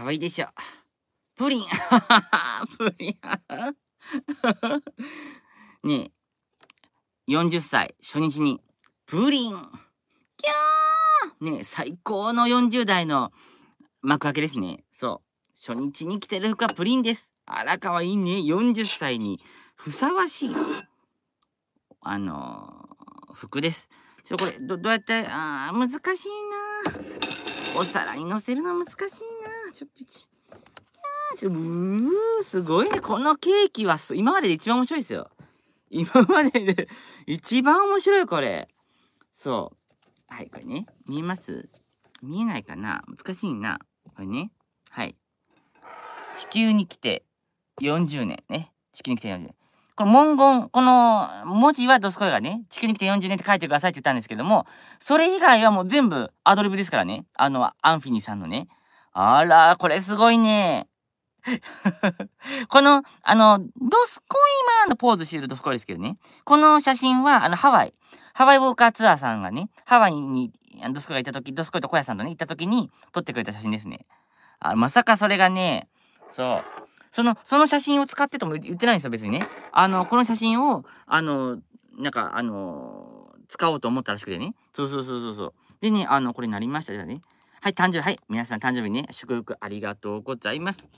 可愛いでしょ。プリン プリン ねえ、40歳初日にプリンキャーねえ、最高の40代の幕開けですね。そう。初日に着てる服はプリンです。あら、かわいいね。40歳にふさわしい、あのー、服です。ちょ、これ、ど、どうやって、あ難しいなお皿に乗せるの難しいなちょっとあちょうーすごいねこのケーキは今までで一番面白いですよ今までで一番面白いこれそうはいこれね見えます見えないかな難しいなこれねはい地球に来て40年ね地球に来て40年この文言、この文字はドスコイがね、地球に来て40年って書いてくださいって言ったんですけども、それ以外はもう全部アドリブですからね。あの、アンフィニさんのね。あら、これすごいね。この、あの、ドスコイマーのポーズしてるドスコイですけどね。この写真は、あの、ハワイ。ハワイウォーカーツアーさんがね、ハワイにドスコイがいた時、ドスコイと小屋さんとね、行った時に撮ってくれた写真ですね。あまさかそれがね、そう。その、その写真を使ってとも言ってないんですよ、別にね。あの、この写真を、あの、なんか、あの使おうと思ったらしくてね。そうそうそうそうそう。でね、あの、これなりました。じゃあね。はい、誕生日、はい、皆さん誕生日ね、祝福ありがとうございます。